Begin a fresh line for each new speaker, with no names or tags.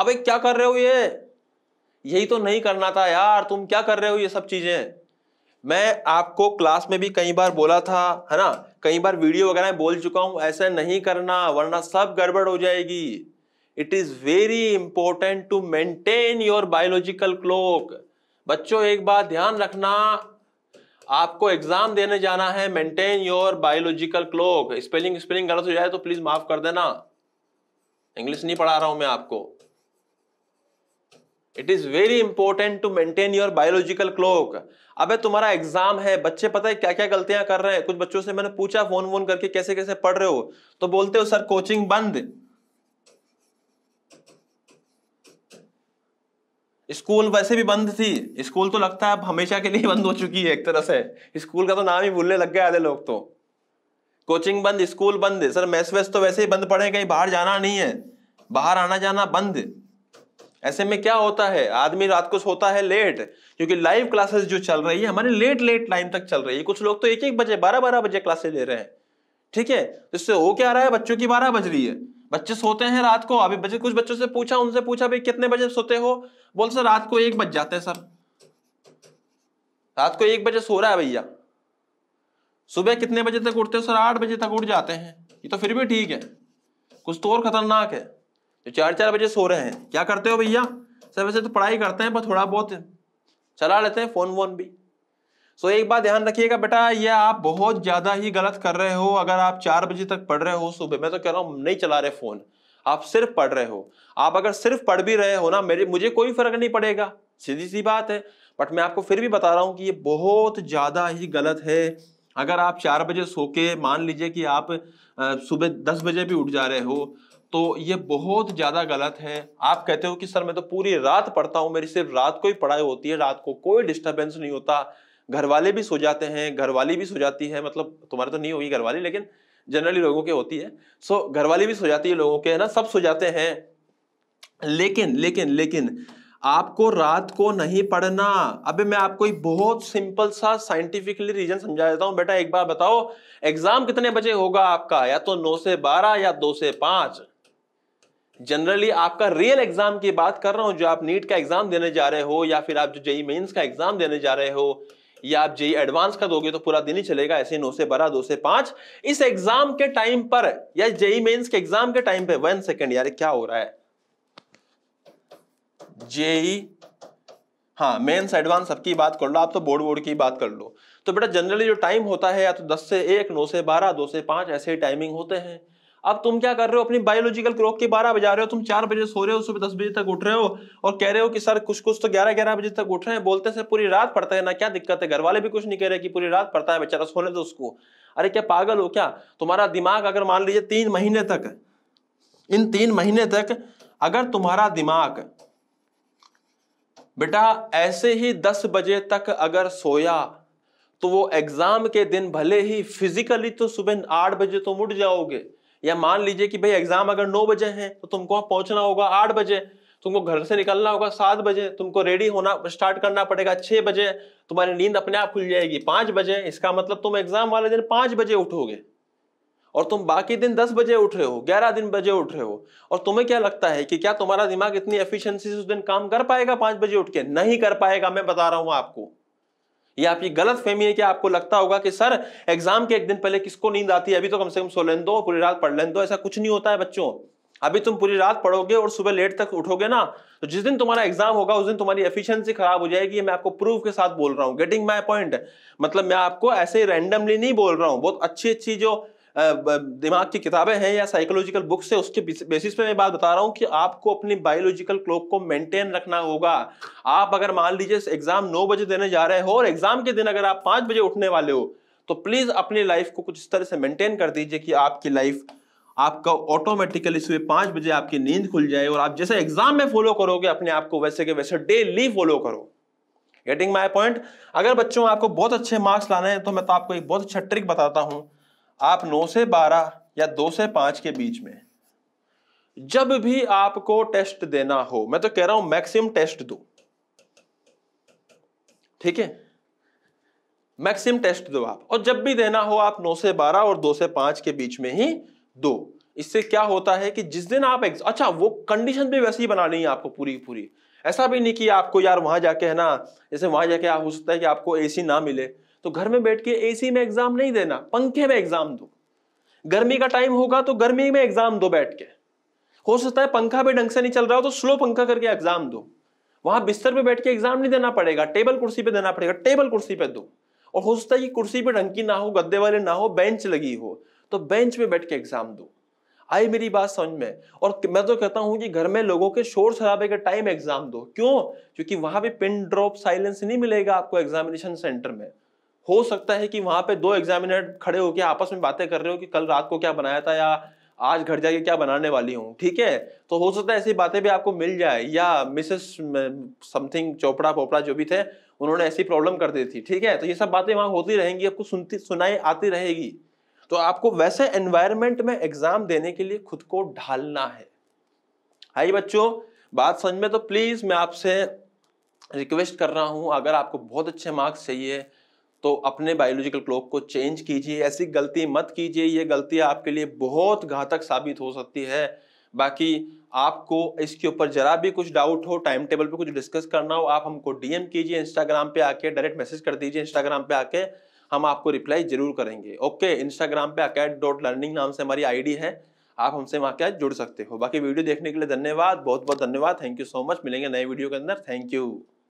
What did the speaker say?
अबे क्या कर रहे हो ये यही तो नहीं करना था यार तुम क्या कर रहे हो ये सब चीज़ें मैं आपको क्लास में भी कई बार बोला था है ना कई बार वीडियो वगैरह में बोल चुका हूं ऐसा नहीं करना वरना सब गड़बड़ हो जाएगी it is very important to maintain your biological clock बच्चों एक बात ध्यान रखना आपको एग्जाम देने जाना है maintain your biological clock spelling spelling गलत हो जाए तो प्लीज माफ कर देना इंग्लिश नहीं पढ़ा रहा हूं मैं आपको it is very important to maintain your biological clock अबे तुम्हारा एग्जाम है बच्चे पता है क्या क्या गलतियां कर रहे हैं कुछ बच्चों से मैंने पूछा फोन वोन करके कैसे कैसे पढ़ रहे हो तो बोलते हो सर कोचिंग बंद स्कूल वैसे भी बंद थी स्कूल तो लगता है अब हमेशा के लिए बंद हो चुकी है एक तरह से स्कूल का तो नाम ही भूलने लग गए आधे लोग तो कोचिंग बंद स्कूल बंद सर मैस वैस तो वैसे ही बंद पड़े कहीं बाहर जाना नहीं है बाहर आना जाना बंद ऐसे में क्या होता है आदमी रात को सोता है लेट क्योंकि लाइव क्लासेस जो चल रही है हमारी लेट लेट टाइम तक चल रही है कुछ लोग तो एक एक बजे बारह बारह बजे क्लासेस ले रहे हैं ठीक है तो इससे हो क्या रहा है बच्चों की बारह बज रही है बच्चे सोते हैं रात को अभी बजे कुछ बच्चों से पूछा उनसे पूछा भाई कितने बजे सोते हो बोल सर रात को एक बज जाते हैं सर रात को एक बजे सो रहा है भैया सुबह कितने बजे तक उठते हो सर आठ बजे तक उठ जाते हैं ये तो फिर भी ठीक है कुछ तो और खतरनाक है जो चार चार बजे सो रहे हैं क्या करते हो भैया सर वैसे तो पढ़ाई करते हैं पर थोड़ा बहुत चला लेते हैं फ़ोन वोन भी सो एक बात ध्यान रखिएगा बेटा ये आप बहुत ज़्यादा ही गलत कर रहे हो अगर आप चार बजे तक पढ़ रहे हो सुबह मैं तो कह रहा हूँ नहीं चला रहे फ़ोन आप सिर्फ पढ़ रहे हो आप अगर सिर्फ पढ़ भी रहे हो ना मेरे मुझे कोई फ़र्क नहीं पड़ेगा सीधी सी बात है बट मैं आपको फिर भी बता रहा हूँ कि ये बहुत ज़्यादा ही गलत है अगर आप चार बजे सो के मान लीजिए कि आप सुबह दस बजे भी उठ जा रहे हो तो ये बहुत ज़्यादा गलत है आप कहते हो कि सर मैं तो पूरी रात पढ़ता हूँ मेरी सिर्फ रात को ही पढ़ाई होती है रात को कोई डिस्टर्बेंस नहीं होता घर वाले भी सो जाते हैं घर वाली भी सो जाती है मतलब तुम्हारे तो नहीं होगी घर वाली लेकिन जनरली लोगों के होती है सो घर वाली भी सो जाती है लोगों के है ना सब सो जाते हैं लेकिन लेकिन लेकिन आपको रात को नहीं पढ़ना अबे मैं आपको एक बहुत सिंपल सा साइंटिफिकली रीजन समझा देता हूँ बेटा एक बार बताओ एग्जाम कितने बजे होगा आपका या तो नौ से बारह या दो से पांच जनरली आपका रियल एग्जाम की बात कर रहा हूं जो आप नीट का एग्जाम देने जा रहे हो या फिर आप जो जेई मेन्स e का एग्जाम देने जा रहे हो या आप जेई एडवांस e का दोगे तो पूरा दिन ही चलेगा ऐसे नौ से बारह दो से पांच इस एग्जाम के टाइम पर या जेई मेन्स e के एग्जाम के टाइम पर वन सेकेंड यार क्या हो रहा है जेई हाँ मेन्स एडवांस सबकी बात कर लो आप तो बोर्ड बोर्ड की बात कर लो तो बेटा जनरली जो टाइम होता है या तो दस से एक नौ से बारह दो से पांच ऐसे टाइमिंग होते हैं अब तुम क्या कर रहे हो अपनी बायोलॉजिकल क्लॉक के बारह बजा रहे हो तुम चार बजे सो रहे हो सुबह दस बजे तक उठ रहे हो और कह रहे हो कि सर कुछ कुछ तो ग्यारह ग्यारह बजे तक उठ रहे हैं बोलते सर पूरी रात पड़ता है ना क्या दिक्कत है घर वाले भी कुछ नहीं कह रहे कि पूरी रात पड़ता है बेचारा सोने दो उसको अरे क्या पागल हो क्या तुम्हारा दिमाग अगर मान लीजिए तीन महीने तक इन तीन महीने तक अगर तुम्हारा दिमाग बेटा ऐसे ही दस बजे तक अगर सोया तो वो एग्जाम के दिन भले ही फिजिकली तो सुबह आठ बजे तो उठ जाओगे या मान लीजिए कि भाई एग्जाम अगर नौ बजे है तो तुमको पहुंचना होगा आठ बजे तुमको घर से निकलना होगा सात बजे तुमको रेडी होना स्टार्ट करना पड़ेगा छह बजे तुम्हारी नींद अपने आप खुल जाएगी पांच बजे इसका मतलब तुम एग्जाम वाले दिन पांच बजे उठोगे और तुम बाकी दिन दस बजे उठ रहे हो ग्यारह दिन बजे उठ रहे हो और तुम्हें क्या लगता है कि क्या तुम्हारा दिमाग इतनी एफिशिएंसी से उस दिन काम कर पाएगा पांच बजे उठ के नहीं कर पाएगा मैं बता रहा हूं आपको ये आपकी गलत फहमी है कि आपको लगता होगा कि सर एग्जाम के एक दिन पहले किसको नींद आती है अभी तो कम से कम सो लें दो पूरी रात पढ़ लें दो ऐसा कुछ नहीं होता है बच्चों अभी तुम पूरी रात पढ़ोगे और सुबह लेट तक उठोगे ना तो जिस दिन तुम्हारा एग्जाम होगा उस दिन तुम्हारी एफिशिएंसी खराब हो जाएगी मैं आपको प्रूफ के साथ बोल रहा हूँ गेटिंग माई पॉइंट मतलब मैं आपको ऐसे रैंडमली नहीं बोल रहा हूँ बहुत अच्छी अच्छी जो दिमाग की किताबें हैं या साइकोलॉजिकल बुक्स है उसके बेसिस पे मैं बात बता रहा हूँ कि आपको अपनी बायोलॉजिकल क्लॉक को मेंटेन रखना होगा आप अगर मान लीजिए एग्जाम नौ बजे देने जा रहे हो और एग्जाम के दिन अगर आप पाँच बजे उठने वाले हो तो प्लीज़ अपनी लाइफ को कुछ इस तरह से मेंटेन कर दीजिए कि आपकी लाइफ आपका ऑटोमेटिकली सुबह पाँच बजे आपकी नींद खुल जाए और आप जैसे एग्जाम में फॉलो करोगे अपने आप को वैसे के वैसे डेली फॉलो करो गेटिंग माई पॉइंट अगर बच्चों आपको बहुत अच्छे मार्क्स लाने हैं तो मैं तो आपको एक बहुत अच्छा ट्रिक बताता हूँ आप 9 से 12 या 2 से 5 के बीच में जब भी आपको टेस्ट देना हो मैं तो कह रहा हूं मैक्सिमम टेस्ट दो ठीक है मैक्सिमम टेस्ट दो आप और जब भी देना हो आप 9 से 12 और 2 से 5 के बीच में ही दो इससे क्या होता है कि जिस दिन आप अच्छा वो कंडीशन भी वैसे ही बनानी है आपको पूरी पूरी ऐसा भी नहीं कि आपको यार वहां जाके है ना जैसे वहां जाके आप हो सकता है कि आपको एसी ना मिले तो घर में बैठ के एसी में एग्जाम नहीं देना पंखे में एग्जाम दो गर्मी का टाइम होगा तो गर्मी में एग्जाम दो बैठ के हो सकता है पंखा भी ढंग से नहीं चल रहा हो तो स्लो पंखा करके एग्जाम दो वहां बिस्तर पे बैठ के एग्जाम नहीं देना पड़ेगा टेबल कुर्सी पे देना पड़ेगा टेबल कुर्सी पे दो और हो सकता है कि कुर्सी पे ढंग की ना हो गद्दे वाले ना हो बेंच लगी हो तो बेंच पे बैठ के एग्जाम दो आई मेरी बात समझ में और मैं तो कहता हूं कि घर में लोगों के शोर शराबे के टाइम एग्जाम दो क्यों क्योंकि वहां पे पिन ड्रॉप साइलेंस नहीं मिलेगा आपको एग्जामिनेशन सेंटर में हो सकता है कि वहां पे दो एग्जामिनर खड़े होकर आपस में बातें कर रहे हो कि कल रात को क्या बनाया था या आज घर जाके क्या बनाने वाली हूँ ठीक है तो हो सकता है ऐसी बातें भी आपको मिल जाए या मिसेस समथिंग चोपड़ा पोपड़ा जो भी थे उन्होंने ऐसी प्रॉब्लम कर दी थी ठीक है तो ये सब बातें वहाँ होती रहेंगी आपको सुनती सुनाई आती रहेगी तो आपको वैसे एनवायरमेंट में एग्जाम देने के लिए खुद को ढालना है आई बच्चों बात समझ में तो प्लीज़ मैं आपसे रिक्वेस्ट कर रहा हूं अगर आपको बहुत अच्छे मार्क्स चाहिए तो अपने बायोलॉजिकल क्लॉक को चेंज कीजिए ऐसी गलती मत कीजिए ये गलती आपके लिए बहुत घातक साबित हो सकती है बाकी आपको इसके ऊपर ज़रा भी कुछ डाउट हो टाइम टेबल पे कुछ डिस्कस करना हो आप हमको डीएम कीजिए इंस्टाग्राम पे आके डायरेक्ट मैसेज कर दीजिए इंस्टाग्राम पे आके हम आपको रिप्लाई जरूर करेंगे ओके इंस्टाग्राम पे अकेट डॉट लर्निंग नाम से हमारी आईडी है आप हमसे वहाँ क्या जुड़ सकते हो बाकी वीडियो देखने के लिए धन्यवाद बहुत बहुत धन्यवाद थैंक यू सो मच मिलेंगे नए वीडियो के अंदर थैंक यू